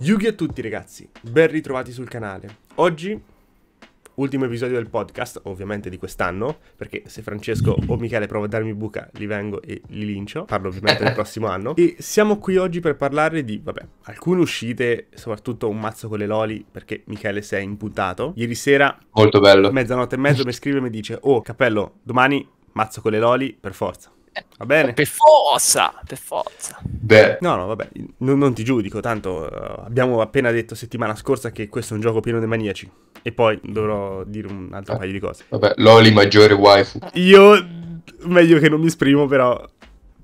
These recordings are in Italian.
Yugi a tutti ragazzi, ben ritrovati sul canale. Oggi, ultimo episodio del podcast, ovviamente di quest'anno, perché se Francesco o Michele prova a darmi buca, li vengo e li lincio. Parlo ovviamente del prossimo anno. E siamo qui oggi per parlare di, vabbè, alcune uscite, soprattutto un mazzo con le loli, perché Michele si è imputato. Ieri sera... Molto bello. Mezzanotte e mezzo mi scrive e mi dice, oh, capello, domani mazzo con le loli, per forza. Va bene? Per forza, per forza. Beh. No, no, vabbè, non, non ti giudico, tanto uh, abbiamo appena detto settimana scorsa che questo è un gioco pieno di maniaci. E poi dovrò dire un altro eh. paio di cose. Vabbè, Loli maggiore waifu. Io, meglio che non mi esprimo, però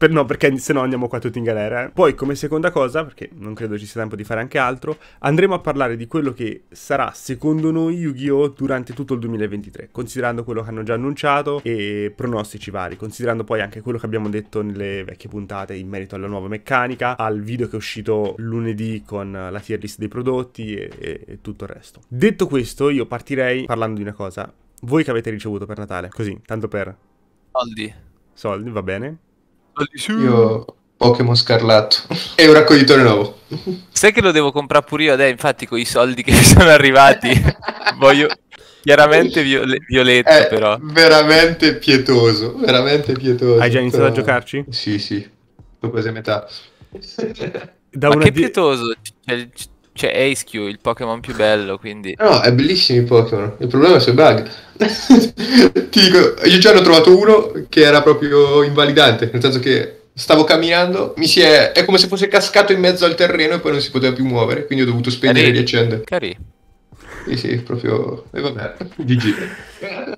per, no, perché se no andiamo qua tutti in galera. Eh. Poi, come seconda cosa, perché non credo ci sia tempo di fare anche altro, andremo a parlare di quello che sarà, secondo noi, Yu-Gi-Oh! durante tutto il 2023, considerando quello che hanno già annunciato e pronostici vari, considerando poi anche quello che abbiamo detto nelle vecchie puntate in merito alla nuova meccanica, al video che è uscito lunedì con la tier list dei prodotti e, e, e tutto il resto. Detto questo, io partirei parlando di una cosa. Voi che avete ricevuto per Natale? Così, tanto per... Soldi. Soldi, va bene. Io Pokémon Scarlatto. e un raccoglitore nuovo. Sai che lo devo comprare pure io adesso, infatti con i soldi che mi sono arrivati. voglio chiaramente viol- violetto È eh, però. Veramente pietoso, veramente pietoso. Hai già iniziato però... a giocarci? Sì, sì. Dopo quasi metà. da Ma che di... pietoso, c'è cioè, cioè, è il Pokémon più bello, quindi... No, è bellissimo il Pokémon. Il problema è sui bug. Ti dico, io già ne ho trovato uno che era proprio invalidante, nel senso che stavo camminando, mi si è... è come se fosse cascato in mezzo al terreno e poi non si poteva più muovere, quindi ho dovuto spegnere e riaccendere. Cari. Sì, sì, proprio... E vabbè, GG.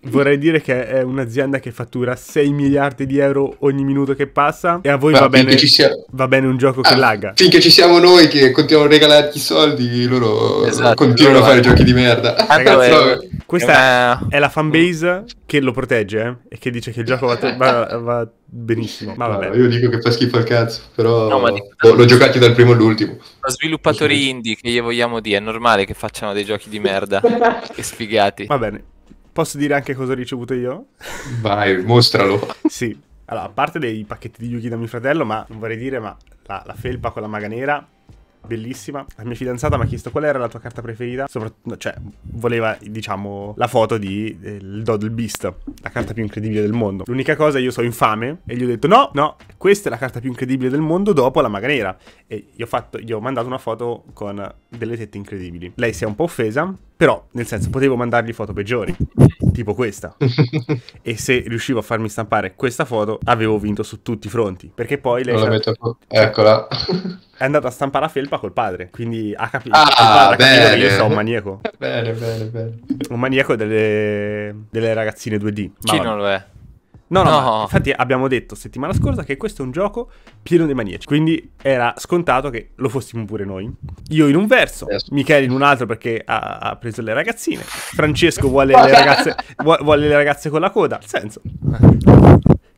Vorrei dire che è un'azienda che fattura 6 miliardi di euro ogni minuto che passa e a voi va bene, sia... va bene, un gioco ah, che lagga. Finché ci siamo noi che continuano a regalarti i soldi, loro esatto, continuano loro a fare vanno. giochi di merda. Ragazzi, è... Cioè, questa è, una... è la fanbase che lo protegge eh? e che dice che il gioco va, va, va benissimo. Ma vabbè. io dico che fa schifo al cazzo, però no, di... oh, l'ho giocato dal primo all'ultimo. Da sviluppatori indie che gli vogliamo dire, è normale che facciano dei giochi di merda. che sfigati. Va bene. Posso dire anche cosa ho ricevuto io? Vai, mostralo. sì. Allora, a parte dei pacchetti di Yuki da mio fratello, ma non vorrei dire, ma la, la felpa con la maga nera bellissima. La mia fidanzata mi ha chiesto qual era la tua carta preferita. Soprattutto, cioè, voleva, diciamo, la foto di eh, Doddle Beast, la carta più incredibile del mondo. L'unica cosa, io sono infame e gli ho detto: no, no, questa è la carta più incredibile del mondo dopo la maga nera. E gli ho, fatto, gli ho mandato una foto con delle tette incredibili. Lei si è un po' offesa però, nel senso, potevo mandargli foto peggiori, tipo questa. e se riuscivo a farmi stampare questa foto, avevo vinto su tutti i fronti. Perché poi lei... Metto... Eccola. È andata a stampare la felpa col padre, quindi ha, capi- ah, ha capito che io sono un maniaco. Bene, bene, bene. Un maniaco delle, delle ragazzine 2D. Ma Chi vabbè. non lo è? No, no, no. infatti abbiamo detto settimana scorsa che questo è un gioco pieno di maniaci, quindi era scontato che lo fossimo pure noi. Io in un verso, Michele in un altro perché ha, ha preso le ragazzine, Francesco vuole le ragazze, vuole le ragazze con la coda, al senso.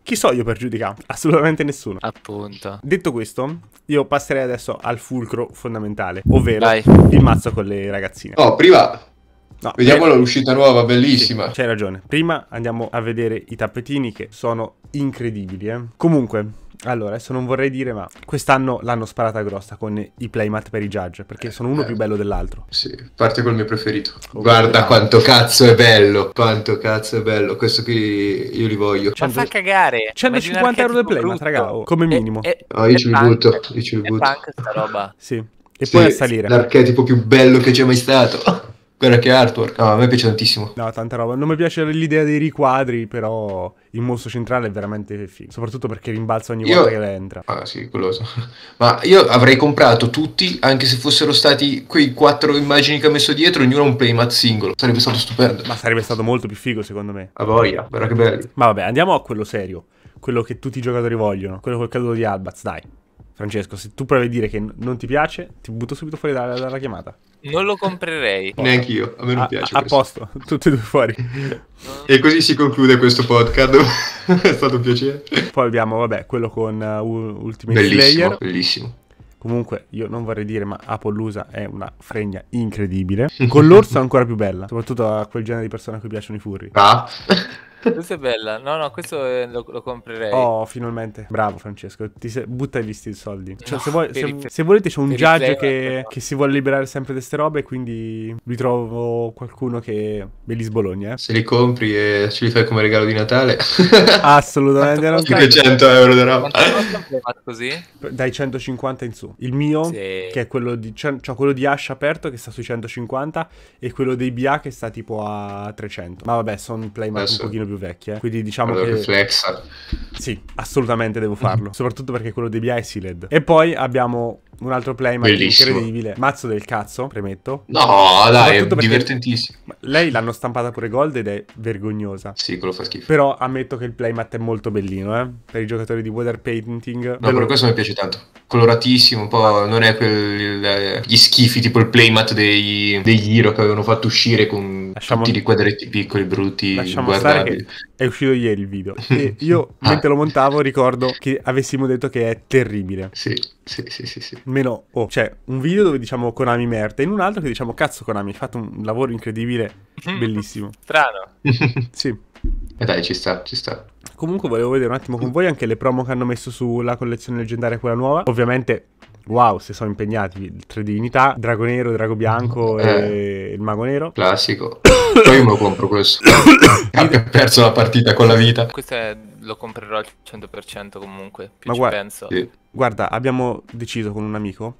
Chi so io per giudicare? Assolutamente nessuno. Appunto. Detto questo, io passerei adesso al fulcro fondamentale, ovvero Dai. il mazzo con le ragazzine. Oh, prima No, Vediamo per... l'uscita nuova, bellissima. Sì, c'hai ragione. Prima andiamo a vedere i tappetini che sono incredibili. Eh. Comunque, allora, adesso non vorrei dire, ma quest'anno l'hanno sparata grossa con i playmat per i judge, perché sono uno eh, più bello dell'altro. Sì, parte col mio preferito. Oh, Guarda no. quanto cazzo è bello, quanto cazzo è bello. Questo qui io li voglio. Ma fa cagare. 150 euro del playmat, raga, oh, come minimo. E, oh, ah, io ci punk, butto, io ci butto. È punk sta roba. Sì. E sì, poi a salire. L'archetipo più bello che c'è mai stato. Guarda che artwork, no, ah, a me piace tantissimo. No, tanta roba. Non mi piace l'idea dei riquadri, però il mostro centrale è veramente figo. Soprattutto perché rimbalza ogni io... volta che entra. Ah sì, quello so. Ma io avrei comprato tutti, anche se fossero stati quei quattro immagini che ha messo dietro, ognuno un playmat singolo. Sarebbe stato stupendo. Ma sarebbe stato molto più figo, secondo me. A voglia, guarda che bello. Ma vabbè, andiamo a quello serio. Quello che tutti i giocatori vogliono. Quello col caduto di Albaz, dai. Francesco, se tu provi a dire che non ti piace, ti butto subito fuori dalla, dalla chiamata. Non lo comprerei. Neanche io, a me non a, piace. A, a posto, tutti e due fuori. e così si conclude questo podcast. È stato un piacere. Poi abbiamo, vabbè, quello con uh, Ultimate bellissimo, Slayer. Bellissimo. Comunque, io non vorrei dire, ma Apollusa è una fregna incredibile. Con l'orso è ancora più bella, soprattutto a quel genere di persone a cui piacciono i furri. Ah. Questa è bella. No, no, questo eh, lo, lo, comprerei. Oh, finalmente. Bravo, Francesco. Ti se... Butta i visti i soldi. Cioè, no, se, vuoi, se, se, volete, c'è un judge che, che, si vuole liberare sempre di queste robe. Quindi vi trovo qualcuno che ve li sbologna. Eh. Se li compri e ce li fai come regalo di Natale. Assolutamente. non 500 euro di roba. così? Dai 150 in su. Il mio, sì. che è quello di, cioè, quello di Ash aperto, che sta sui 150, e quello dei BA che sta tipo a 300. Ma vabbè, sono playmat un pochino più più vecchie. Eh. Quindi diciamo allora, che... Flexa. Sì, assolutamente devo farlo. Mhm. Soprattutto perché quello di BI è Sealed. E poi abbiamo un altro playmat incredibile. Mazzo del cazzo, premetto. No, dai, è divertentissimo. Lei l'hanno stampata pure gold ed è vergognosa. Sì, quello fa schifo. Però ammetto che il playmat è molto bellino, eh. Per i giocatori di water painting. No, bello... per questo mi piace tanto. Coloratissimo, un po'... Non è quel... gli schifi tipo il playmat dei... degli Hero che avevano fatto uscire con Lasciamo... Tutti di quadretti piccoli, brutti, Lasciamo guardabili. è uscito ieri il video. E io, ah. mentre lo montavo, ricordo che avessimo detto che è terribile. Sì, sì, sì, sì. sì. Meno, oh, cioè, un video dove diciamo Konami merda, e in un altro che diciamo cazzo Konami, hai fatto un lavoro incredibile, bellissimo. Strano. sì. E dai, ci sta, ci sta. Comunque volevo vedere un attimo con voi anche le promo che hanno messo sulla collezione leggendaria, quella nuova. Ovviamente Wow, si sono impegnati tre divinità, drago nero, drago bianco eh, e il mago nero. Classico. Poi me lo compro questo. Abbia perso la partita con la vita. Questo è, lo comprerò al 100% comunque, più Ma ci guarda, penso. Sì. Guarda, abbiamo deciso con un amico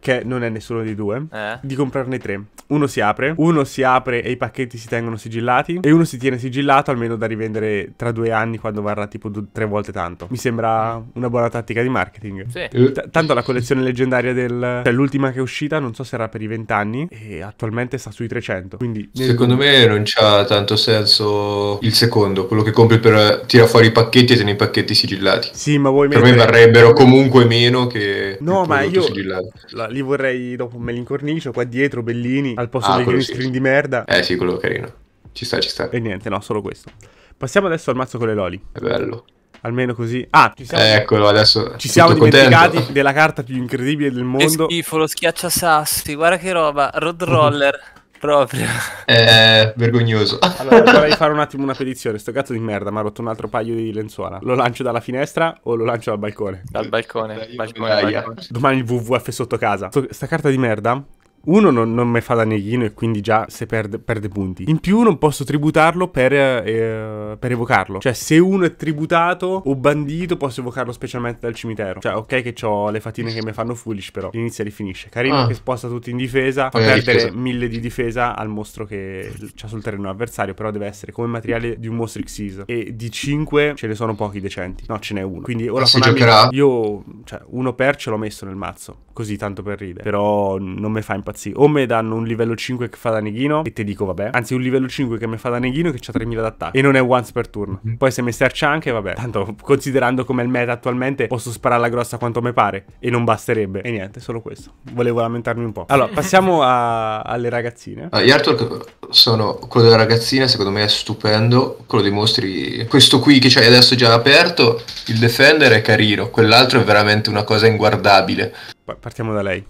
che non è nessuno dei due, eh. di comprarne tre. Uno si apre, uno si apre e i pacchetti si tengono sigillati e uno si tiene sigillato almeno da rivendere tra due anni quando varrà tipo due, tre volte tanto. Mi sembra una buona tattica di marketing. Sì. Eh, T tanto la collezione leggendaria del... Cioè l'ultima che è uscita non so se era per i vent'anni e attualmente sta sui 300. Quindi... Secondo me non c'ha tanto senso il secondo, quello che compri per tirare fuori i pacchetti e tenere i pacchetti sigillati. Sì, ma vuoi mettere... Per me varrebbero comunque meno che... No, ma io... Sigillato. La li vorrei dopo me li incornicio qua dietro, bellini, al posto ah, dei green sì, screen di merda. Eh sì, quello carino. Ci sta, ci sta. E niente, no, solo questo. Passiamo adesso al mazzo con le loli. È bello. Almeno così. Ah, ci siamo, Eccolo, adesso ci siamo dimenticati contento. della carta più incredibile del mondo. Che schifo, lo schiaccia sassi. Guarda che roba. Road roller. Proprio. È vergognoso. Allora, vorrei fare un attimo una petizione. Sto cazzo di merda mi ha rotto un altro paio di lenzuola. Lo lancio dalla finestra o lo lancio dal balcone? Dal balcone. balcone, balcone. Domani il WWF sotto casa. Sto, sta carta di merda uno non, non mi fa danneghino e quindi già se perde, perde, punti. In più non posso tributarlo per, eh, per, evocarlo. Cioè se uno è tributato o bandito posso evocarlo specialmente dal cimitero. Cioè ok che ho le fatine che mi fanno foolish però inizia e rifinisce. Carino ah. che sposta tutti in difesa, fa eh, perdere difesa. mille di difesa al mostro che c'ha sul terreno avversario però deve essere come materiale di un mostro Xyz e di 5 ce ne sono pochi decenti. No ce n'è uno. Quindi ora ah, si giocherà. Io cioè uno per ce l'ho messo nel mazzo così tanto per ridere però non mi fa impazzire Anzi, o me danno un livello 5 che fa da neghino e ti dico vabbè. Anzi, un livello 5 che mi fa da neghino che c'ha 3000 d'attacco. E non è once per turno. Mhm. Poi se mi sercia anche, vabbè. Tanto considerando come il meta attualmente, posso sparare la grossa quanto mi pare. E non basterebbe. E niente, solo questo. Volevo lamentarmi un po'. Allora, passiamo a... alle ragazzine. Ah, gli artwork sono quello della ragazzina, secondo me è stupendo. Quello dei mostri. Questo qui che c'hai adesso già aperto. Il Defender è carino. Quell'altro è veramente una cosa inguardabile. Partiamo da lei.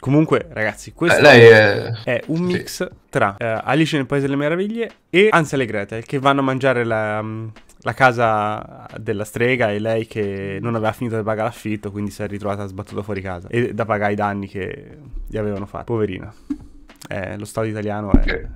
Comunque, ragazzi, eh, questo è... è... un mix sì. tra eh, Alice nel Paese delle Meraviglie e Ansel e Gretel che vanno a mangiare la, mm, la casa della strega e lei che non aveva finito di pagare l'affitto, quindi si è ritrovata sbattuta fuori casa e da pagare i danni che gli avevano fatto. Poverina. Eh, lo Stato italiano è okay.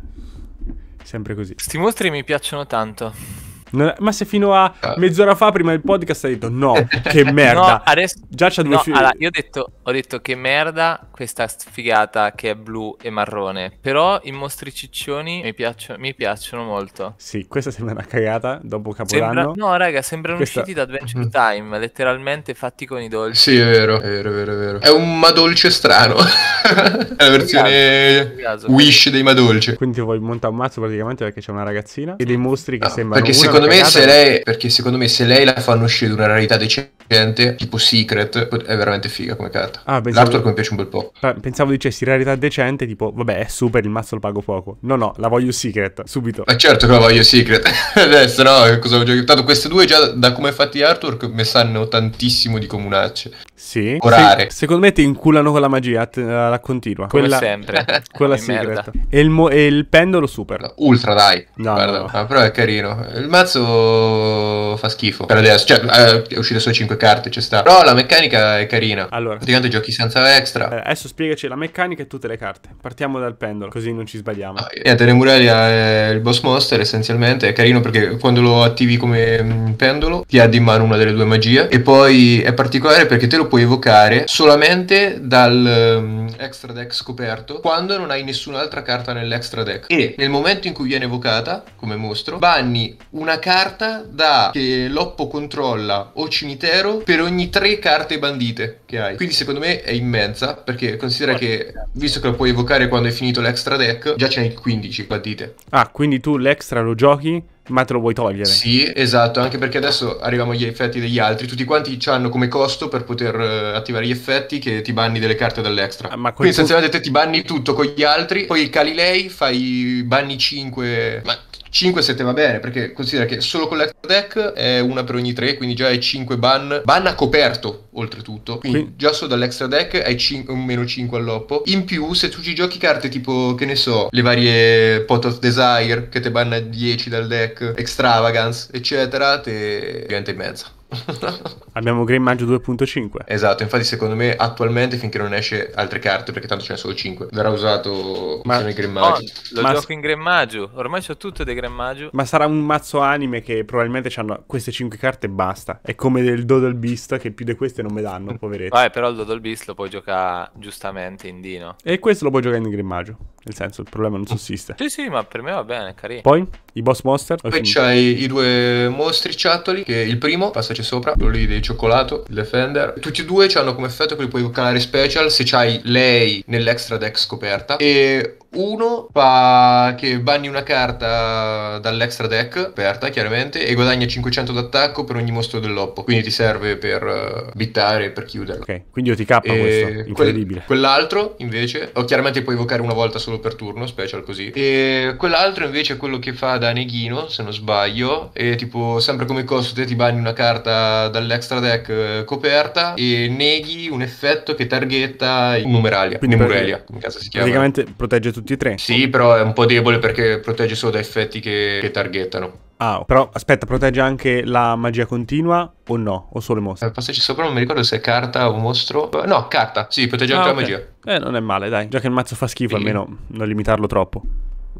sempre così. Sti mostri mi piacciono tanto. Non... Ma se fino a ah. mezz'ora fa, prima del podcast, hai detto no, che merda. no, adesso... Già c'ha due no, allora, io ho detto, ho detto, che merda questa sfigata che è blu e marrone. Però i mostri ciccioni mi, piaccio... mi piacciono molto. Sì, questa sembra una cagata dopo Capodanno. Sembra... No, raga, sembrano questa... usciti da Adventure mm. Time, letteralmente fatti con i dolci. Sì, è vero, è vero, è vero. È, vero. è un madolce strano. è la versione esatto, caso, Wish dei madolci. Quindi vuoi montare un mazzo praticamente perché c'è una ragazzina e dei mostri che no, sembrano... Perché secondo secondo me, se lei, perché secondo me se lei la fanno uscire una rarità decente gente, tipo Secret, è veramente figa come carta. Ah, pensavo... L'Artwork mi piace un bel po'. Pensavo dicessi rarità decente, tipo, vabbè, è super, il mazzo lo pago poco. No, no, la voglio Secret, subito. Ma eh, certo che la voglio Secret. Adesso no, cosa ho giocato? Queste due già, da come fatti Artwork, mi sanno tantissimo di comunacce. Sì. Orare. Se, secondo me ti inculano con la magia, eh, la continua. Come quella, sempre. Quella Secret. E il, mo- e il, pendolo super. No, ultra, dai. No, Guarda, no. Ah, però è carino. Il mazzo fa schifo. Per adesso, cioè, eh, è uscito solo 5 5 carte ci sta. Però la meccanica è carina. Allora, praticamente giochi senza extra. Eh, adesso spiegaci la meccanica e tutte le carte. Partiamo dal pendolo, così non ci sbagliamo. Ah, niente, Remurelia è eh, il boss monster essenzialmente. È carino perché quando lo attivi come mm, pendolo ti ha di mano una delle due magie. E poi è particolare perché te lo puoi evocare solamente dal um, extra deck scoperto quando non hai nessun'altra carta nell'extra deck. E nel momento in cui viene evocata come mostro, banni una carta da che l'oppo controlla o cimitero euro per ogni tre carte bandite che hai. Quindi secondo me è immensa perché considera che visto che lo puoi evocare quando hai finito l'extra deck, già c'hai 15 bandite. Ah, quindi tu l'extra lo giochi ma te lo vuoi togliere. Sì, esatto, anche perché adesso arriviamo agli effetti degli altri, tutti quanti hanno come costo per poter uh, attivare gli effetti che ti banni delle carte dall'extra. Ah, ma Quindi tu... essenzialmente te ti banni tutto con gli altri, poi cali lei, fai banni 5, ma 5-7 va bene, perché considera che solo collector deck è una per ogni 3, quindi già hai 5 ban. Ban a coperto, oltretutto. Quindi, quindi. già solo dall'extra deck hai cin- un meno 5 all'oppo. In più, se tu ci giochi carte tipo, che ne so, le varie Pot of Desire, che te banna 10 dal deck, Extravagance, eccetera, te diventa in mezzo. Abbiamo Grey Maggio 2.5. Esatto, infatti secondo me attualmente finché non esce altre carte, perché tanto ce ne sono 5, verrà usato ma... il Grey Maggio. Oh, lo ma... gioco in Grey Maggio, ormai c'ho tutte dei Grey Maggio. Ma sarà un mazzo anime che probabilmente hanno queste 5 carte e basta. È come del Doodle Beast che più di queste non me danno, poveretto. Vabbè, però il Doodle Beast lo puoi giocare giustamente in Dino. E questo lo puoi giocare in Grey Maggio. Nel senso, il problema non sussiste. sì, sì, ma per me va bene, carino. Poi i boss monster. Poi c'hai i due mostri ciattoli, che il primo passa a sopra, quello lì del cioccolato, il Defender. Tutti e due hanno come effetto che li puoi calare special se c'hai lei nell'extra deck scoperta e uno fa che banni una carta dall'extra deck, aperta chiaramente, e guadagna 500 d'attacco per ogni mostro dell'oppo. Quindi ti serve per uh, bittare, per chiuderla. Ok, quindi OTK e questo, incredibile. Quel, quell'altro invece, o chiaramente puoi evocare una volta solo per turno, special così. E quell'altro invece è quello che fa da Neghino, se non sbaglio, e tipo sempre come costo te ti banni una carta dall'extra deck eh, coperta e neghi un effetto che targhetta in Numeralia. Quindi in come cazzo si chiama. Praticamente protegge tutti tutti e tre. Sì, però è un po' debole perché protegge solo da effetti che, che targettano. Ah, però aspetta, protegge anche la magia continua o no? O solo i mostri? Eh, passaci sopra, non mi ricordo se è carta o mostro. No, carta, sì, protegge anche ah, okay. la magia. Eh, non è male, dai. Già che il mazzo fa schifo, sì. almeno non limitarlo troppo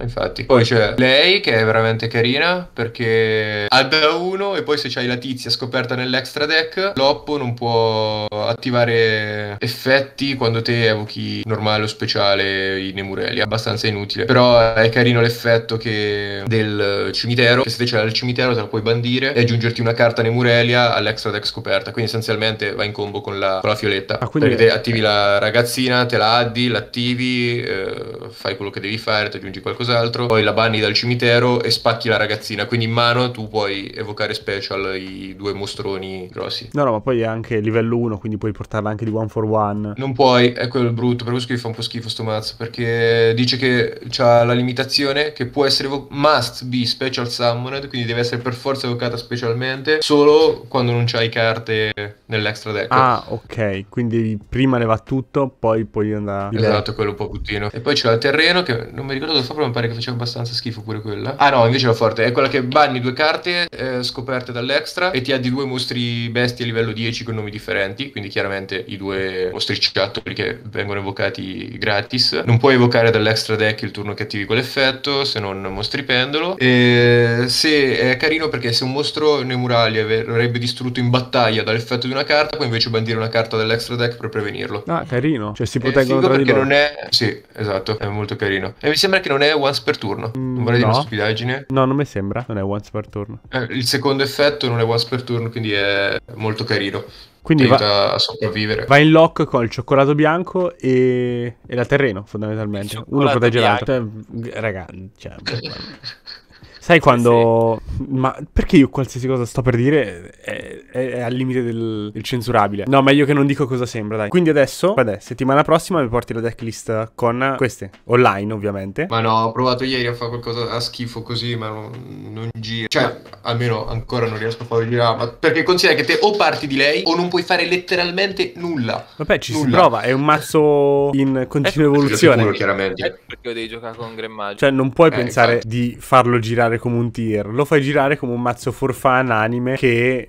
infatti. Poi c'è lei che è veramente carina perché ha da uno e poi se c'hai la tizia scoperta nell'extra deck, Loppo non può attivare effetti quando te evochi normale o speciale i Nemureli, è abbastanza inutile. Però è carino l'effetto che del cimitero, che se te c'è il cimitero te la puoi bandire e aggiungerti una carta Nemurelia all'extra deck scoperta, quindi essenzialmente va in combo con la, con la fioletta. Ah, quindi... Perché te attivi la ragazzina, te la addi, l'attivi, eh, fai quello che devi fare, ti aggiungi qualcosa qualcos'altro, poi la banni dal cimitero e spacchi la ragazzina, quindi in mano tu puoi evocare special i due mostroni grossi. No, no, ma poi è anche livello 1, quindi puoi portarla anche di one for one. Non puoi, è quello brutto, per questo che fa un po' schifo sto mazzo, perché dice che c'ha la limitazione che può essere evo- must be special summoned, quindi deve essere per forza evocata specialmente solo quando non c'hai carte nell'extra deck. Ah, ok, quindi prima ne va tutto, poi puoi andare... Esatto, quello un po' puttino. E poi c'è il terreno che non mi ricordo dove fa proprio pare che faceva abbastanza schifo pure quella. Ah no, invece la forte è quella che banni due carte eh, scoperte dall'extra e ti addi due mostri bestie a livello 10 con nomi differenti, quindi chiaramente i due mostri mostricciattoli che vengono evocati gratis. Non puoi evocare dall'extra deck il turno che attivi quell'effetto, se non mostri pendolo. E se è carino perché se un mostro nei murali avrebbe distrutto in battaglia dall'effetto di una carta, puoi invece bandire una carta dall'extra deck per prevenirlo. Ah, carino. Cioè si eh, proteggono tra di loro. non è... Sì, esatto, è molto carino. E mi sembra che non è once per turno. Non vorrei no. dire una stupidaggine. No, non mi sembra. Non è once per turno. Eh, il secondo effetto non è once per turno, quindi è molto carino. Quindi va, a sopravvivere. Va in lock col cioccolato bianco e, e la terreno, fondamentalmente. Uno protegge l'altro. Cioè, raga, cioè, Sai quando... Sì. Ma perché io qualsiasi cosa sto per dire è, è, è al limite del, del, censurabile? No, meglio che non dico cosa sembra, dai. Quindi adesso, vabbè, settimana prossima mi porti la decklist con queste, online ovviamente. Ma no, ho provato ieri a fare qualcosa a schifo così, ma non, non gira. Cioè, almeno ancora non riesco a farlo girare, ma perché considera che te o parti di lei o non puoi fare letteralmente nulla. Vabbè, ci nulla. si prova, è un mazzo in continua evoluzione. Sicuro, chiaramente. Eh, perché devi giocare con Gremmaggio. Cioè, non puoi eh, pensare infatti. di farlo girare girare come un tier, lo fai girare come un mazzo forfan anime che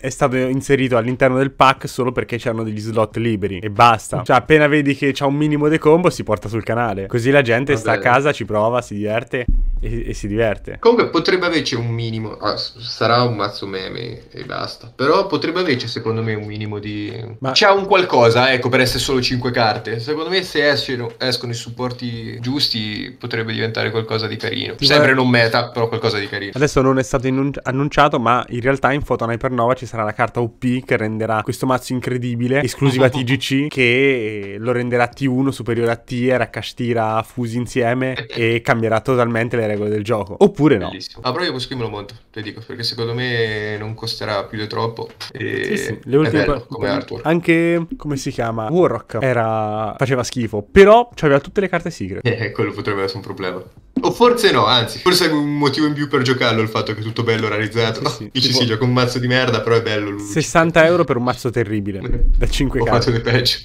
è stato inserito all'interno del pack solo perché c'erano degli slot liberi e basta. Cioè, appena vedi che c'ha un minimo di combo, si porta sul canale. Così la gente Vabbè. sta a casa, ci prova, si diverte e, e si diverte. Comunque potrebbe averci un minimo, ah, sarà un mazzo meme e basta. Però potrebbe averci, secondo me, un minimo di. Ma... C'è un qualcosa, ecco, per essere solo 5 carte. Secondo me, se escono, escono i supporti giusti, potrebbe diventare qualcosa di carino. Sempre non meta, però eccolo qualcosa di carino. Adesso non è stato annunciato, ma in realtà in Photon Hypernova ci sarà la carta OP che renderà questo mazzo incredibile, esclusiva TGC, che lo renderà T1 superiore a T, Rakashtira fusi insieme e cambierà totalmente le regole del gioco. Oppure no. Bellissimo. Ah, però io questo qui me lo monto, te dico, perché secondo me non costerà più di troppo. E sì, sì. Le ultime bello, come artwork. Anche, come si chiama? Warrock era... faceva schifo, però aveva tutte le carte sigre. Eh, quello potrebbe essere un problema. O forse no, anzi, forse è un motivo in più per giocarlo il fatto che è tutto bello realizzato. Sì, sì. Dici tipo... sì, gioca un mazzo di merda, però è bello. Lui. 60 euro per un mazzo terribile, da 5 k Ho fatto di peggio.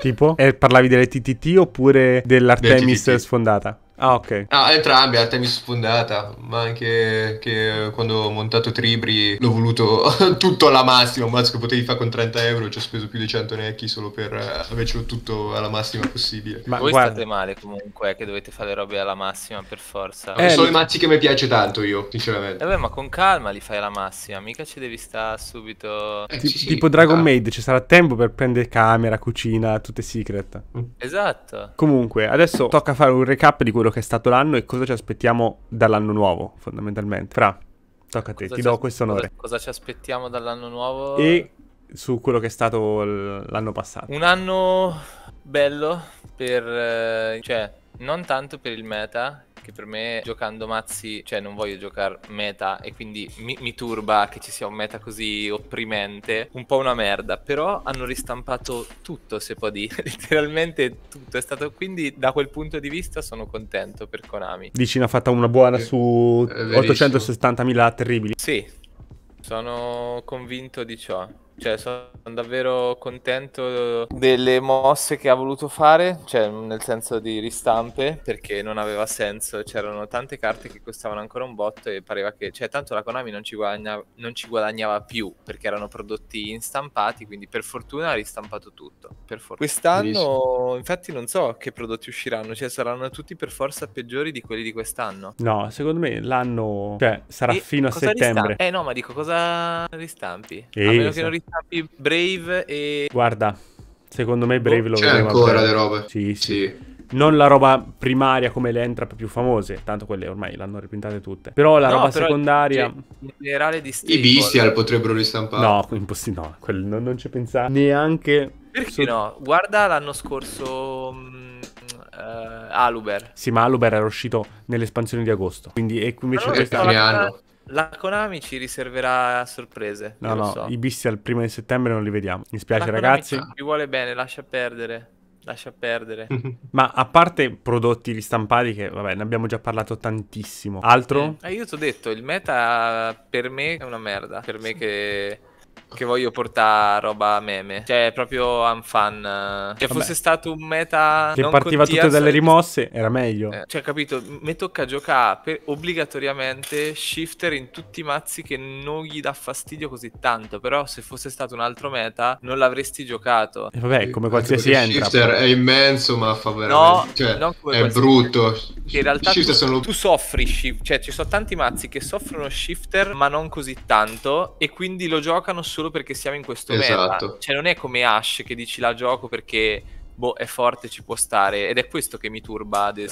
tipo? Eh, parlavi delle TTT oppure dell'Artemis Del sfondata? Ah, ok. Ah, entrambi, Artemis sfondata, ma anche che quando ho montato Tribri l'ho voluto tutto alla massima, un mazzo che potevi fare con 30 euro, ci ho speso più di 100 necchi solo per eh, avercelo tutto alla massima possibile. Ma voi guarda... state male comunque, eh, che dovete fare le robe alla massima per forza. Eh, sono i mazzi che mi piace tanto io, sinceramente. Vabbè, eh ma con calma li fai alla massima, mica ci devi stare subito... Eh, T- sì, tipo Dragon ah. Maid, ci sarà tempo per prendere camera, cucina, tutte secret. Esatto. Comunque, adesso tocca fare un recap di quello quello che è stato l'anno e cosa ci aspettiamo dall'anno nuovo, fondamentalmente. Fra, tocca a te, cosa ti do questo onore. Cosa, cosa ci aspettiamo dall'anno nuovo? E su quello che è stato l'anno passato. Un anno bello per... Eh, cioè, non tanto per il meta, perché per me giocando mazzi, cioè non voglio giocare meta e quindi mi, mi turba che ci sia un meta così opprimente. Un po' una merda. Però hanno ristampato tutto, se può dire. Letteralmente tutto. È stato quindi da quel punto di vista sono contento per Konami. Dici ne ha fatta una buona su 870.000 terribili. Sì, sono convinto di ciò. Cioè, sono davvero contento delle mosse che ha voluto fare, cioè nel senso di ristampe, perché non aveva senso. C'erano tante carte che costavano ancora un botto e pareva che, cioè, tanto la Konami non ci, guadagna... non ci guadagnava più perché erano prodotti instampati. Quindi, per fortuna, ha ristampato tutto. Per Quest'anno, infatti, non so che prodotti usciranno, cioè, saranno tutti per forza peggiori di quelli di quest'anno. No, secondo me l'anno, cioè, sarà e fino a settembre. Eh, no, ma dico, cosa ristampi? E a esatto. meno che non ristampi Happy, Brave e... Guarda, secondo me Brave oh, lo vedremo ancora le robe. Sì, sì, sì. Non la roba primaria come le entrap più famose, tanto quelle ormai l'hanno ripintate tutte. Però la no, roba però secondaria... Cioè, in generale di stable. I Bestial potrebbero ristampare. No, imposti- no quel, non, non ci pensare. Neanche... Perché su- no? Guarda l'anno scorso... Mh, mm, eh, uh, Aluber. Sì, ma Aluber era uscito nell'espansione di agosto. Quindi e invece allora, questa... Fine anno. La Konami ci riserverà sorprese. No, no, so. i bisti al primo di settembre non li vediamo. Mi spiace, ragazzi. Ci vuole bene, lascia perdere. Lascia perdere. Ma a parte prodotti ristampati, che vabbè, ne abbiamo già parlato tantissimo. Altro? Eh, io ti ho detto, il meta per me è una merda. Per me che che voglio portare roba meme. Cioè, proprio un fan. Che Vabbè. fosse stato un meta. Che partiva tutte dalle rimosse, era meglio. Eh, cioè, capito? Mi tocca giocare obbligatoriamente shifter in tutti i mazzi che non gli dà fastidio così tanto. Però, se fosse stato un altro meta, non l'avresti giocato. E vabbè, come qualsiasi Anche entra. Shifter però. è immenso, ma fa veramente. No, cioè, non come è brutto. Che in realtà tu, sono... tu, soffri. Cioè, ci sono tanti mazzi che soffrono shifter, ma non così tanto. E quindi lo giocano solo perché siamo in questo esatto. meta. Cioè non è come Ash che dici la gioco perché boh, è forte, ci può stare. Ed è questo che mi turba de,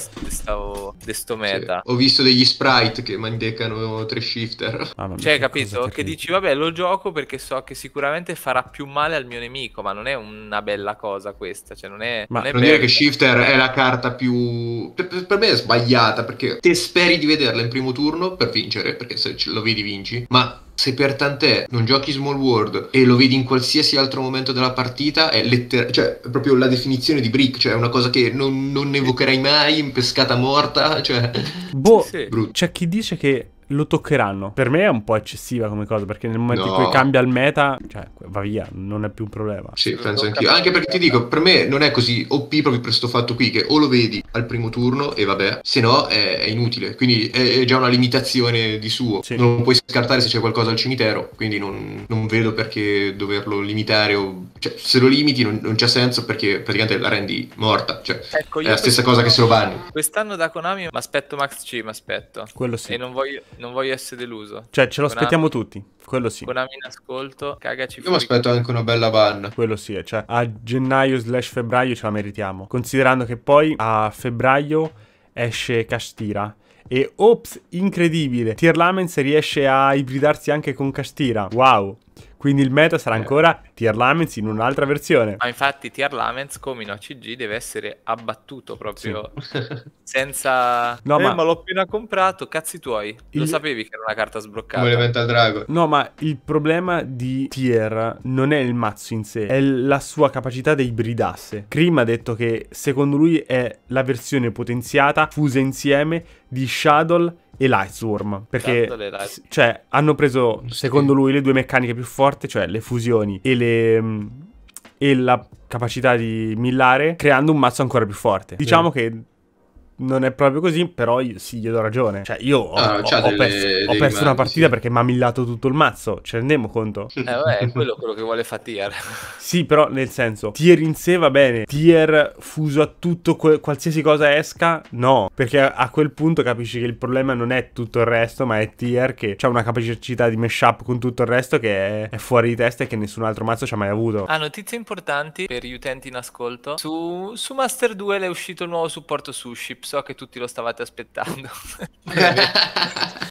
oh, sto meta. Sì. Ho visto degli sprite che mandecano tre shifter. Ah, cioè, capito? Che dici, vabbè, lo gioco perché so che sicuramente farà più male al mio nemico, ma non è una bella cosa questa. Cioè, non è... Ma non, è non dire che shifter è la carta più... Per, per me è sbagliata, perché te speri di vederla in primo turno per vincere, perché se lo vedi vinci, ma se per tant'è non giochi Small World e lo vedi in qualsiasi altro momento della partita, è letter- cioè, è proprio la definizione di brick, cioè è una cosa che non, non evocherai mai, in pescata morta, cioè... Boh, sì. c'è chi dice che lo toccheranno. Per me è un po' eccessiva come cosa, perché nel momento no. in cui cambia il meta, cioè, va via, non è più un problema. Sì, penso anch'io. Anche perché ti eh. dico, per me non è così OP proprio per questo fatto qui, che o lo vedi al primo turno e vabbè, se no è, è inutile. Quindi è, è, già una limitazione di suo. Sì. Non puoi scartare se c'è qualcosa al cimitero, quindi non, non vedo perché doverlo limitare o... Cioè, se lo limiti non, non, c'è senso perché praticamente la rendi morta. Cioè, ecco, è la stessa cosa che se lo vanno. Quest'anno da Konami mi aspetto Max C, mi aspetto. Quello sì. E non voglio non voglio essere deluso. Cioè, ce lo Konami, aspettiamo tutti, quello sì. Konami in ascolto, cagaci Io mi aspetto anche una bella van. Quello sì, eh, cioè a gennaio slash febbraio ce la meritiamo. Considerando che poi a febbraio esce Castira. E ops, incredibile, Tier Lamens riesce a ibridarsi anche con Castira. Wow. Quindi il meta sarà eh. ancora Tier Lamens in un'altra versione. Ma infatti Tier Lamens come in OCG deve essere abbattuto proprio sì. senza... No, eh, ma... ma... l'ho appena comprato, cazzi tuoi. Lo sapevi che era una carta sbloccata. Come Elemental Dragon. No, ma il problema di Tier non è il mazzo in sé, è la sua capacità di ibridasse. Krim ha detto che secondo lui è la versione potenziata, fusa insieme, di Shadow e Lightsworm. Perché certo, light. cioè, hanno preso, sì. secondo lui, le due meccaniche più forti, cioè le fusioni e, le, mm, e la capacità di millare, creando un mazzo ancora più forte. Diciamo sì. che non è proprio così, però io, sì, gli do ragione. Cioè, io ho, ah, ho, cioè, ho delle, perso, ho perso una partita sì. perché mi ha millato tutto il mazzo, ci cioè, rendiamo conto? Eh, vabbè, è quello, quello che vuole fare Tier. sì, però nel senso, Tier in sé va bene, Tier fuso a tutto, que- qualsiasi cosa esca, no. Perché a-, quel punto capisci che il problema non è tutto il resto, ma è Tier che ha una capacità di mashup con tutto il resto che è, è fuori di testa e che nessun altro mazzo ci ha mai avuto. Ah, notizie importanti per gli utenti in ascolto. Su, su Master 2 è uscito il nuovo supporto su Ships so che tutti lo stavate aspettando.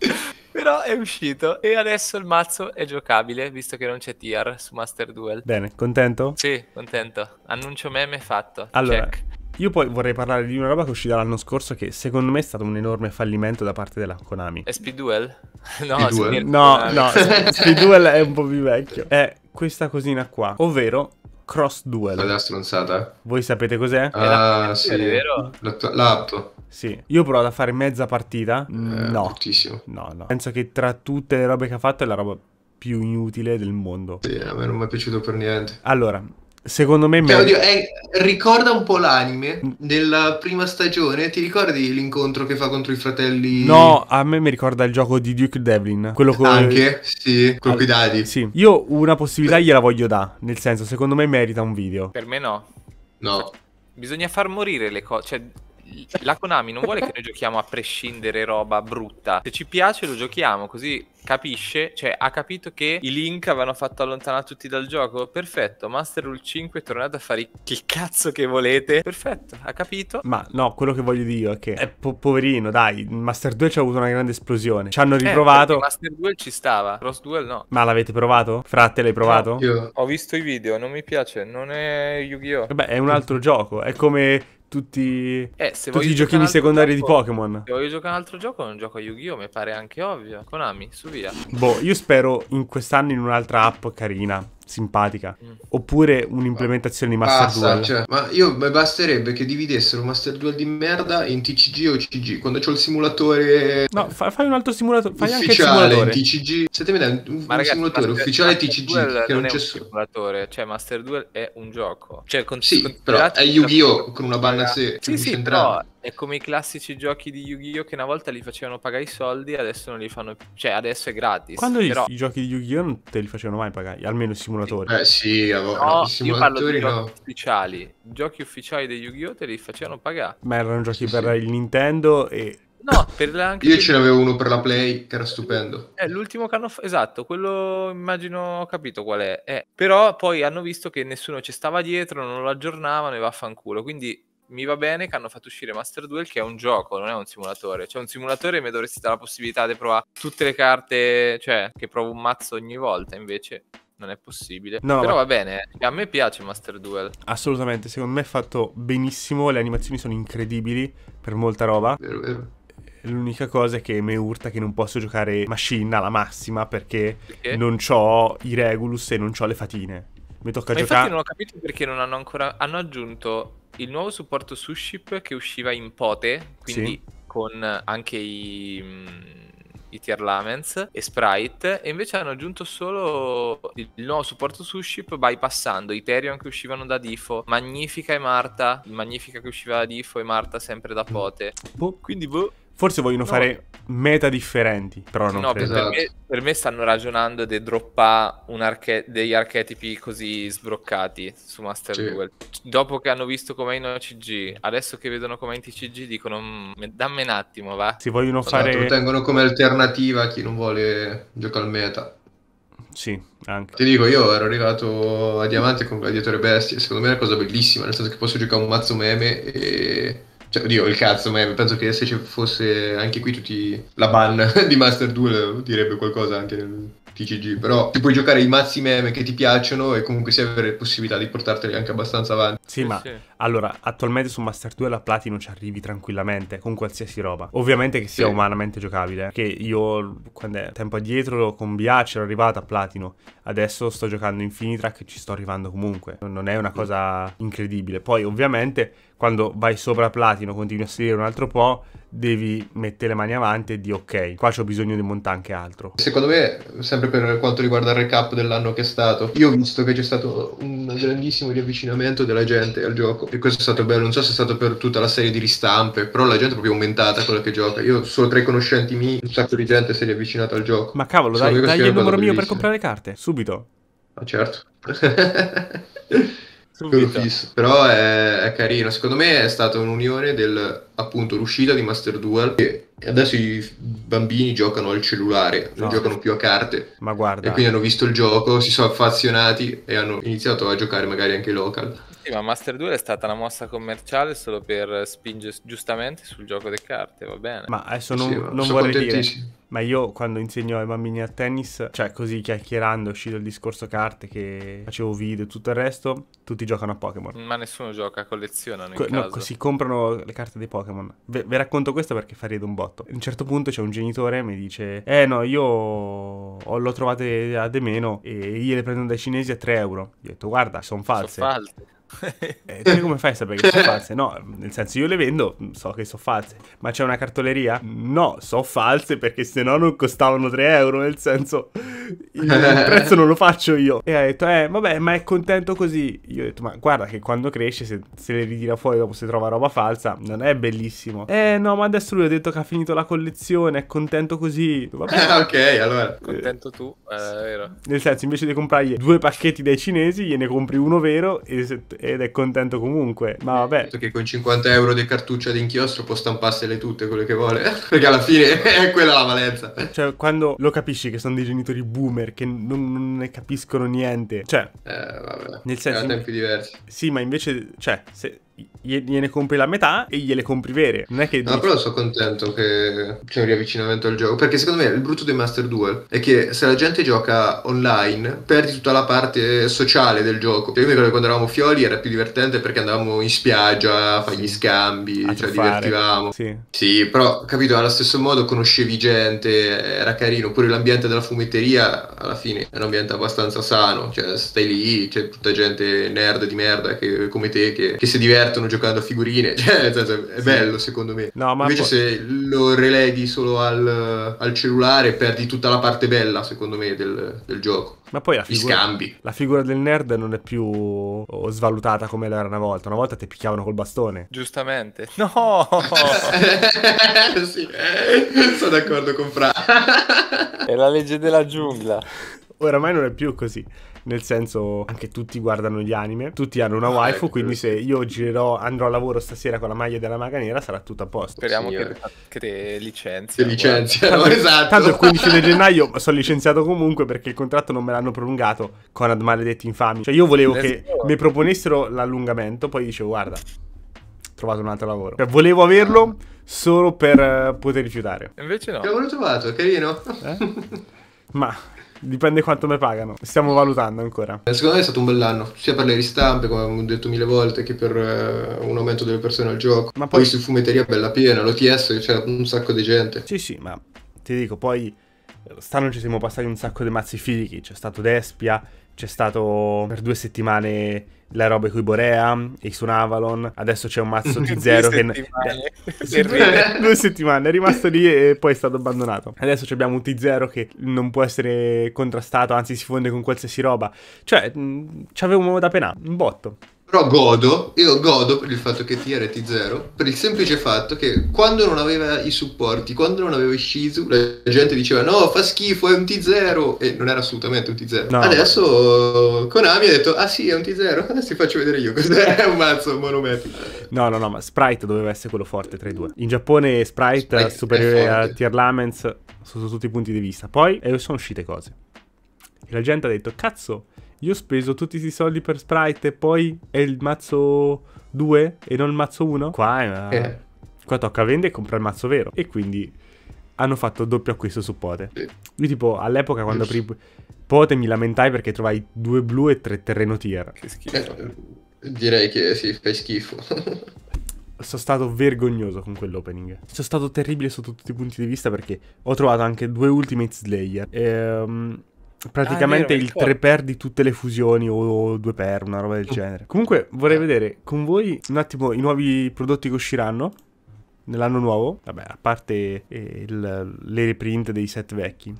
Però è uscito e adesso il mazzo è giocabile visto che non c'è tier su Master Duel. Bene, contento? Sì, contento. Annuncio meme fatto. Allora, Check. Io poi vorrei parlare di una roba che è uscita l'anno scorso che secondo me è stato un enorme fallimento da parte della Konami. È Speed Duel? No, Speed Duel. no, no, Speed Duel è un po' più vecchio. È questa cosina qua, ovvero Cross Duel. Quella è una stronzata. Voi sapete cos'è? Ah, uh, sì. È vero? L'atto. Sì. Io ho provato a fare mezza partita. Eh, no. Bruttissimo. No, no. Penso che tra tutte le robe che ha fatto è la roba più inutile del mondo. Sì, a me non mi è piaciuto per niente. Allora, Secondo me cioè, oddio, è, ricorda un po' l'anime della prima stagione. Ti ricordi l'incontro che fa contro i fratelli? No, a me mi ricorda il gioco di Duke Devlin. Quello con... Anche, sì, con i dadi. Sì. Io una possibilità gliela voglio dare. Nel senso, secondo me merita un video. Per me no. No. Bisogna far morire le cose. Cioè, la Konami non vuole che noi giochiamo a prescindere roba brutta. Se ci piace lo giochiamo, così capisce, cioè ha capito che i Link avevano fatto allontanare tutti dal gioco. Perfetto, Master Rule 5 è tornato a fare il cazzo che volete. Perfetto, ha capito. Ma no, quello che voglio dire io è che è po- poverino, dai, Master 2 ci ha avuto una grande esplosione. Ci hanno eh, riprovato. Eh, Master 2 ci stava, Cross 2 no. Ma l'avete provato? Frate, l'hai provato? No, io ho visto i video, non mi piace, non è Yu-Gi-Oh. Vabbè, è un altro gioco, è come tutti, eh, se tutti i giochini secondari gioco, di Pokémon. Se voglio giocare un altro gioco, non gioco a Yu-Gi-Oh! Mi pare anche ovvio. Konami, su via. Boh, io spero in quest'anno in un'altra app carina simpatica. Mm. Oppure un'implementazione di Master Basta, Duel. Cioè, ma io mi basterebbe che dividessero Master Duel di merda in TCG o CG. Quando c'ho il simulatore. No, fai, fai un altro simulatore. Fai ufficiale anche il simulatore. TCG. Se te mi dai un, ma un ragazzi, simulatore Master, ufficiale Master TCG. Duel che non, non c'è solo. simulatore, cioè Master Duel è un gioco. Cioè, con, sì, con però è Yu-Gi-Oh! con una banda se. Sì, sì, però è come i classici giochi di Yu-Gi-Oh! che una volta li facevano pagare i soldi, adesso non li fanno più. Cioè, adesso è gratis. Quando però... i giochi di Yu-Gi-Oh! non te li facevano mai pagare, almeno i simulatori. Eh sì, allora, no, io parlo di no. giochi ufficiali. I giochi ufficiali di Yu-Gi-Oh! te li facevano pagare. Ma erano giochi sì, per il Nintendo e No, per la... Anche... Io ce n'avevo uno per la Play che era stupendo. È eh, l'ultimo che hanno fatto, esatto, quello immagino ho capito qual è. Eh, però poi hanno visto che nessuno ci stava dietro, non lo aggiornavano e vaffanculo. Quindi mi va bene che hanno fatto uscire Master Duel, che è un gioco, non è un simulatore. Cioè, un simulatore mi dovresti dare la possibilità di provare tutte le carte, cioè, che provo un mazzo ogni volta, invece non è possibile. No, Però va bene, eh. a me piace Master Duel. Assolutamente, secondo me è fatto benissimo, le animazioni sono incredibili per molta roba. Vero, vero. L'unica cosa è che mi urta che non posso giocare Machine alla massima perché, perché? non ho i Regulus e non ho le fatine. Mi tocca giocare. Infatti, non ho capito perché non hanno ancora. Hanno aggiunto il nuovo supporto su ship che usciva in pote, quindi sì. con anche i, mm, i tier lamens e sprite, e invece hanno aggiunto solo il nuovo supporto su ship bypassando i Therion che uscivano da Difo, Magnifica e Marta, Magnifica che usciva da Difo e Marta sempre da pote. Boh. Quindi boh. Forse vogliono no. fare meta differenti, però non no, credo. Per, me, per me stanno ragionando di droppare arche- degli archetipi così sbroccati su Master sì. Duel. Dopo che hanno visto com'è in OCG, adesso che vedono com'è in TCG dicono mm, dammi un attimo, va. Si vogliono esatto, fare... Lo tengono come alternativa a chi non vuole giocare al meta. Sì, anche. Ti dico, io ero arrivato a Diamante con Gladiatore Bestia, secondo me è una cosa bellissima, nel senso che posso giocare un mazzo meme e cioè, oddio, il cazzo, ma penso che se ci fosse anche qui tutti la ban di Master Duel direbbe qualcosa anche nel TCG, però ti puoi giocare i mazzi meme che ti piacciono e comunque sia avere possibilità di portarteli anche abbastanza avanti. Sì, eh, ma sì. allora, attualmente su Master 2 la Platinum ci arrivi tranquillamente con qualsiasi roba. Ovviamente che sia sì. umanamente giocabile, eh. che io quando è tempo addietro con BA c'ero arrivata a Platino, adesso sto giocando Infinitrack e ci sto arrivando comunque. Non è una cosa incredibile. Poi ovviamente quando vai sopra Platino continui a salire un altro po', devi mettere le mani avanti e dire ok, qua c'ho bisogno di montare anche altro. Secondo me, sempre per quanto riguarda il recap dell'anno che è stato, io ho visto che c'è stato un grandissimo riavvicinamento della gente al gioco e questo è stato bello, non so se è stato per tutta la serie di ristampe, però la gente è proprio aumentata quella che gioca. Io solo tra i conoscenti miei, un sacco di gente si è riavvicinata al gioco. Ma cavolo, dai, dai il numero mio per comprare le carte, subito. Ma ah, certo. Però è, è, carino. Secondo me è stata un'unione del appunto l'uscita di Master Duel. Che adesso i bambini giocano al cellulare, no. non giocano più a carte. Ma guarda. E quindi hanno visto il gioco, si sono affazionati e hanno iniziato a giocare magari anche local. Sì, ma Master 2 è stata una mossa commerciale solo per spingere giustamente sul gioco delle carte, va bene. Ma adesso non, sì, non vorrei dire, ma io quando insegno ai bambini a tennis, cioè così chiacchierando, è uscito il discorso carte che facevo video e tutto il resto, tutti giocano a Pokémon. Ma nessuno gioca, collezionano Co- No, si comprano le carte dei Pokémon. Ve-, racconto questo perché farete un botto. A un certo punto c'è un genitore e mi dice, eh no, io l'ho trovate a de meno e io le prendo dai cinesi a 3 euro. Io ho detto, guarda, sono false. Sono false eh, te eh. come fai a sapere che sono cioè. false? No, nel senso io le vendo, so che sono false. Ma c'è una cartoleria? No, sono false perché se no non costavano 3 euro, nel senso il prezzo non lo faccio io. E ha detto, eh vabbè, ma è contento così. Io ho detto, ma guarda che quando cresce, se, se le ritira fuori dopo si trova roba falsa, non è bellissimo. Eh no, ma adesso lui ha detto che ha finito la collezione, è contento così. Vabbè, ok, allora. Contento tu, eh, vero. Nel senso, invece di comprargli due pacchetti dai cinesi, gliene compri uno vero e se ed è contento comunque. Ma vabbè. Che con 50 euro di cartuccia di inchiostro può stamparsele tutte quelle che vuole. Perché alla fine è quella la valenza. Cioè, quando lo capisci che sono dei genitori boomer che non, non ne capiscono niente. Cioè, eh, vabbè. nel senso. Erano tempi diversi. Sì, ma invece, cioè, se gliene compri la metà e gliele compri vere. Non è che. No, però sono contento che c'è un riavvicinamento al gioco. Perché secondo me il brutto dei Master Duel è che se la gente gioca online, perdi tutta la parte sociale del gioco. Cioè, io mi ricordo che quando eravamo fiori era più divertente perché andavamo in spiaggia a fare gli scambi, ci cioè, divertivamo. Sì. sì. però capito, allo stesso modo conoscevi gente, era carino. Pure l'ambiente della fumetteria alla fine è un ambiente abbastanza sano. Cioè, stai lì, c'è tutta gente nerd di merda che, come te che, che si diverte divertono giocando a figurine, cioè, nel senso, è bello secondo me. No, Invece poi... se lo releghi solo al, al, cellulare perdi tutta la parte bella secondo me del, del gioco. Ma poi la figura, scambi. la figura del nerd non è più oh, svalutata come l'era una volta. Una volta ti picchiavano col bastone. Giustamente. No! sì, sono d'accordo con Fra. è la legge della giungla. Oramai non è più così nel senso anche tutti guardano gli anime, tutti hanno una ah, waifu, ecco, quindi se io girerò, andrò a lavoro stasera con la maglia della maga nera sarà tutto a posto. Speriamo signore. che, che licenzi. licenzi, tanto, esatto. Tanto il 15 gennaio sono licenziato comunque perché il contratto non me l'hanno prolungato, con ad maledetti infami. Cioè io volevo che mi proponessero l'allungamento, poi dicevo guarda, ho trovato un altro lavoro. Cioè, volevo averlo solo per eh, poter rifiutare. Invece no. L'avevo trovato, carino. Eh? Ma Dipende quanto mi pagano. Stiamo valutando ancora. Eh, secondo me è stato un bell'anno, sia per le ristampe, come abbiamo detto mille volte, che per eh, un aumento delle persone al gioco. Ma poi, poi su fumetteria bella piena, l'OTS c'era un sacco di gente. Sì, sì, ma ti dico, poi eh, stanno ci siamo passati un sacco di mazzi fighi. C'è stato Despia, c'è stato per due settimane la roba con i Borea, i Sun Avalon, adesso c'è un mazzo di zero che... Settimane. Eh, due settimane, è rimasto lì e poi è stato abbandonato. Adesso abbiamo un T0 che non può essere contrastato, anzi si fonde con qualsiasi roba. Cioè, ci c'avevamo da penare, un botto. Però godo, io godo per il fatto che Tier è t 0, per il semplice fatto che quando non aveva i supporti, quando non aveva Shizu, la gente diceva no, fa schifo, è un T0 e non era assolutamente un T0. No. Adesso Konami ha detto ah sì, è un T0, adesso ti faccio vedere io cos'è, un mazzo monometrico. No, no, no, ma Sprite doveva essere quello forte tra i due. In Giappone Sprite, Sprite superiore a Tier Laments sotto tutti i punti di vista. Poi sono uscite cose. E la gente ha detto cazzo, io ho speso tutti questi soldi per Sprite e poi è il mazzo 2 e non il mazzo 1. Qua è una... eh. Qua tocca vendere e comprare il mazzo vero. E quindi hanno fatto doppio acquisto su Pote. Io tipo all'epoca quando apri Pote mi lamentai perché trovai due blu e tre terreno tier. Che schifo. Eh, direi che sì, fai schifo. sono stato vergognoso con quell'opening. Sono stato terribile sotto tutti i punti di vista perché ho trovato anche due Ultimate Slayer. Ehm, Praticamente ah, il 3 per di tutte le fusioni o 2 per, una roba del genere. Comunque vorrei vedere con voi un attimo i nuovi prodotti che usciranno nell'anno nuovo. Vabbè, a parte eh, il, le reprint dei set vecchi.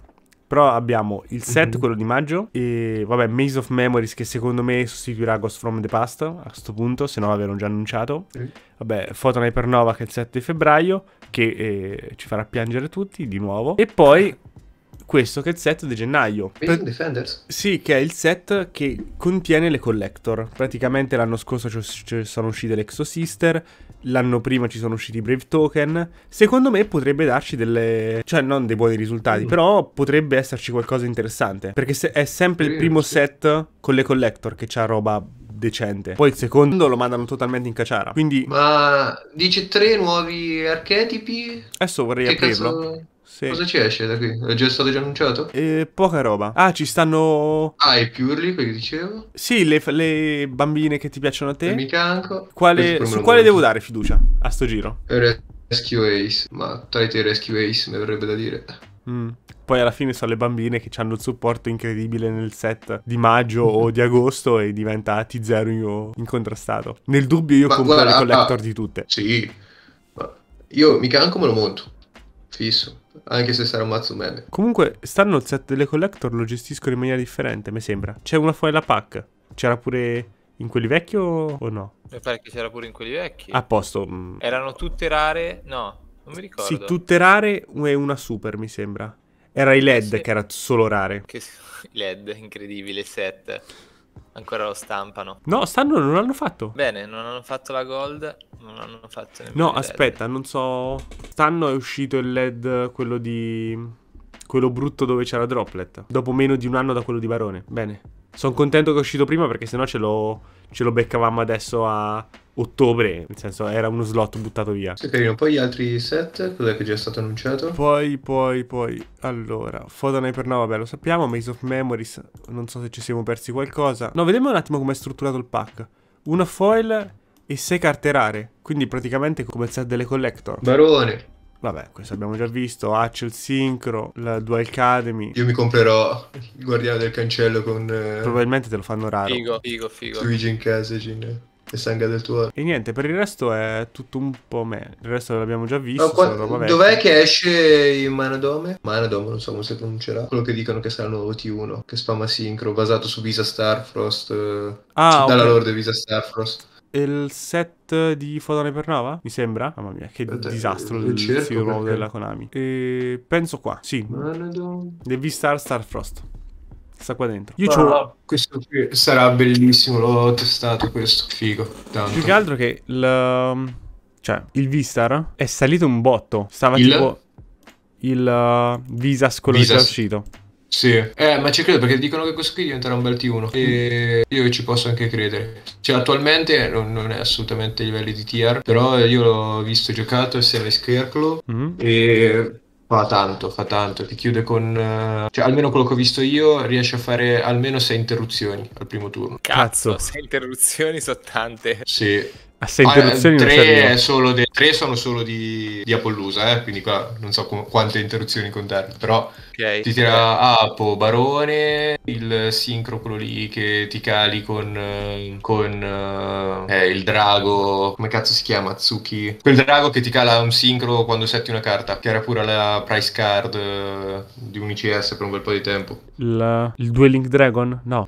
Però abbiamo il set, mm-hmm. quello di maggio, e vabbè, Maze of Memories che secondo me sostituirà Ghost from the Past a questo punto, se no l'avevano già annunciato. Mm. Vabbè, Photon Hypernova che è il 7 febbraio, che eh, ci farà piangere tutti di nuovo. E poi questo che è il set di gennaio. Pra- Defenders? Sì, che è il set che contiene le collector. Praticamente l'anno scorso ci, sono uscite le Exo Sister, l'anno prima ci sono usciti i Brave Token. Secondo me potrebbe darci delle... cioè non dei buoni risultati, mm. però potrebbe esserci qualcosa di interessante. Perché se- è sempre il primo set con le collector che c'ha roba decente. Poi il secondo lo mandano totalmente in cacciara. Quindi... Ma dice tre nuovi archetipi? Adesso vorrei che aprirlo. Cazzo... Sì. Cosa ci esce da qui? È già stato già annunciato? Eh, poca roba. Ah, ci stanno. Ah, i Purely, quelli dicevo. Sì, le, le, bambine che ti piacciono a te. Micanco. Quale, su quale devo dare fiducia a sto giro? Eh, Rescue Ace, ma Titan Rescue Ace mi verrebbe da dire. Mm. Poi alla fine sono le bambine che hanno il supporto incredibile nel set di maggio o di agosto e diventa T0 incontrastato. Nel dubbio io ma compro le collector ah, di tutte. Sì, ma io mica anche me lo monto. Fisso. Esatto. anche se sarà un mazzo meme. Comunque, stanno il set delle collector lo gestiscono in maniera differente, mi sembra. C'è una fuori la pack. C'era pure in quelli vecchi o, no? Mi pare che c'era pure in quelli vecchi. A posto. Mm. Erano tutte rare? No, non mi ricordo. Sì, tutte rare e una super, mi sembra. Era i LED sì. che era solo rare. Che LED, incredibile set. Ancora lo stampano. No, stanno, non l'hanno fatto. Bene, non hanno fatto la gold, non hanno fatto No, aspetta, non so... Stanno è uscito il LED, quello di... Quello brutto dove c'era droplet. Dopo meno di un anno da quello di Barone. Bene. Sono contento che è uscito prima perché sennò ce lo, ce lo beccavamo adesso a ottobre, nel senso era uno slot buttato via. Sì, carino. Poi gli altri set, cos'è che già è stato annunciato? Poi, poi, poi, allora, Photon Hyper 9, vabbè lo sappiamo, Maze of Memories, non so se ci siamo persi qualcosa. No, vediamo un attimo come è strutturato il pack. Una foil e 6 carte rare, quindi praticamente come il set delle collector. Barone! Vabbè, questo abbiamo già visto, Axel Synchro, la Dual Academy. Io mi comprerò il Guardiano del Cancello con... Eh... Probabilmente te lo fanno raro. Figo, figo, figo. Luigi in casa, Gin e sangue del tuo E niente, per il resto è tutto un po' me. Il resto l'abbiamo già visto. Oh, Dov'è che esce il Manadome? Manadome, non so come si pronuncerà. Quello che dicono che sarà il nuovo T1, che spama sincro, basato su Visa Starfrost. Eh, ah, dalla okay. lore Visa Starfrost. Il set di Fotone per Nova? Mi sembra? Mamma mia, che Aspetta, disastro il sito nuovo della Konami. E penso qua, sì. Manadome. The V-Star Starfrost sta qua dentro. Io ah, ho... questo qui sarà bellissimo, l'ho testato questo, figo. Tanto. Più che altro che il... Um, cioè, il Vistar è salito un botto. Stava il... tipo... Il uh, Visas quello Visas. che è uscito. Sì, eh, ma ci credo perché dicono che questo qui diventerà un bel T1 e io ci posso anche credere. Cioè, attualmente non, non è assolutamente a livelli di tier, però io l'ho visto giocato insieme a Scarecrow. mm-hmm. e Fa tanto, fa tanto, ti chiude con... eh, Cioè, almeno quello che ho visto io, riesce a fare almeno 6 interruzioni al primo turno. Cazzo. Cazzo, interruzioni sono tante. Sì, A sei ah, interruzioni non 3, solo de- tre sono solo di, di Apollusa, eh, quindi qua non so com- quante interruzioni contare, però Okay, ti tira Apo, Barone, il sincro quello lì che ti cali con, eh, con eh, eh, il drago, come cazzo si chiama? Tsuki. Quel drago che ti cala un sincro quando setti una carta, che era pure la price card eh, di un ICS per un bel po' di tempo. La... Il, Dueling Dragon? No,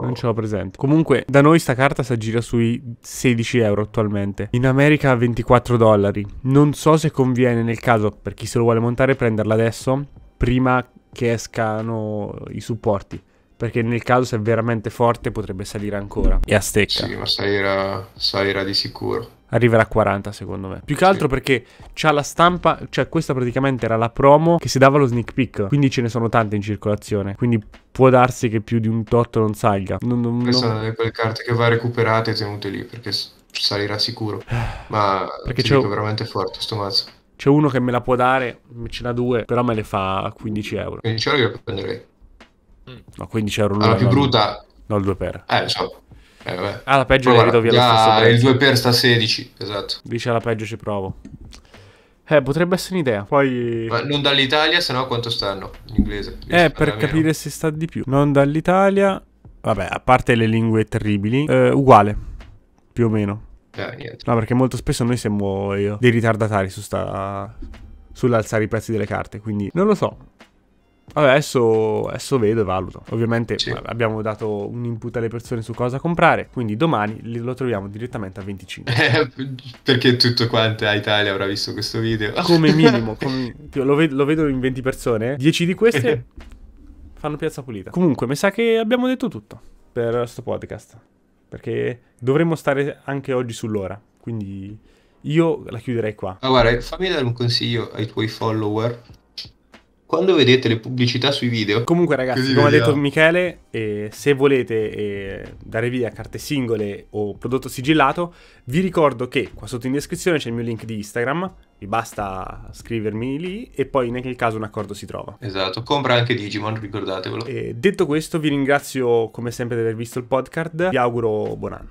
non ce l'ho presente. Comunque, da noi sta carta si aggira sui 16 euro attualmente. In America 24 dollari. Non so se conviene nel caso, per chi se lo vuole montare, prenderla adesso prima che escano i supporti. Perché nel caso, se è veramente forte, potrebbe salire ancora. E a stecca. Sì, ma salirà, salirà di sicuro. Arriverà a 40 secondo me. Più che altro sì. perché c'ha la stampa, cioè questa praticamente era la promo che si dava lo sneak peek, quindi ce ne sono tante in circolazione, quindi può darsi che più di un tot non salga. Non, non, Questa è quelle carte che va recuperate e tenute lì perché salirà sicuro. Ma perché c'è veramente forte questo mazzo. C'è uno che me la può dare, ce n'ha due, però me le fa 15 euro. 15 euro io prenderei. Mm. No, 15 euro. Allora, la più brutta... No, il 2 per. Eh, lo so. Eh, vabbè. ah, la peggio Prova, la vedo via lo stesso Il 2 per sta 16, esatto. Dice alla peggio ci provo. Eh, potrebbe essere un'idea. Poi. Ma non dall'Italia, sennò quanto stanno in inglese? Eh, per meno. capire se sta di più. Non dall'Italia. Vabbè, a parte le lingue terribili, eh, uguale. Più o meno niente. No, perché molto spesso noi siamo io, eh, dei ritardatari su sta... sull'alzare i prezzi delle carte, quindi non lo so. adesso, adesso vedo e valuto. Ovviamente sì. abbiamo dato un input alle persone su cosa comprare, quindi domani lo troviamo direttamente a 25. Eh, perché tutto quanto a Italia avrà visto questo video. Come minimo, come... Lo, vedo, lo vedo in 20 persone, 10 di queste fanno piazza pulita. Comunque, mi sa che abbiamo detto tutto per questo podcast perché dovremmo stare anche oggi sull'ora, quindi io la chiuderei qua. Ah, guarda, fammi dare un consiglio ai tuoi follower quando vedete le pubblicità sui video. Comunque, ragazzi, come ha detto Michele, eh, se volete eh, dare via carte singole o prodotto sigillato, vi ricordo che qua sotto in descrizione c'è il mio link di Instagram. Vi basta scrivermi lì e poi in nel caso un accordo si trova. Esatto, compra anche Digimon, ricordatevelo. E eh, detto questo, vi ringrazio come sempre di aver visto il podcast. Vi auguro buon anno.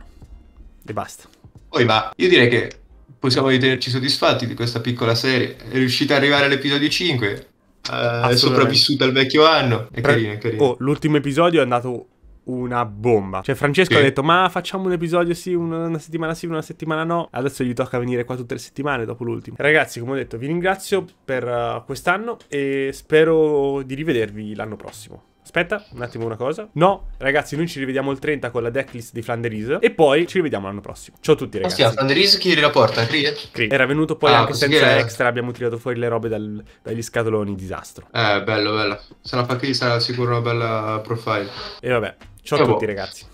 E basta. Poi va, io direi che possiamo ritenerci soddisfatti di questa piccola serie. È riuscita ad arrivare all'episodio 5 è eh, sopravvissuto al vecchio anno. È Pre- carino, è carino. Oh, l'ultimo episodio è andato una bomba. Cioè, Francesco sì. ha detto: Ma facciamo un episodio sì, una settimana sì, una settimana no. Adesso gli tocca venire qua tutte le settimane dopo l'ultimo. Ragazzi, come ho detto, vi ringrazio per uh, quest'anno e spero di rivedervi l'anno prossimo. Aspetta, un attimo una cosa. No, ragazzi, noi ci rivediamo il 30 con la decklist di Flanderise e poi ci rivediamo l'anno prossimo. Ciao a tutti, ragazzi. Ah, sì, chi la porta? Cree? Era venuto poi ah, anche senza era. extra, abbiamo tirato fuori le robe dal, dagli scatoloni, disastro. Eh, bello, bello. Se la fa Cree sarà sicuro una bella profile. E vabbè, ciao a eh, tutti, boh. ragazzi.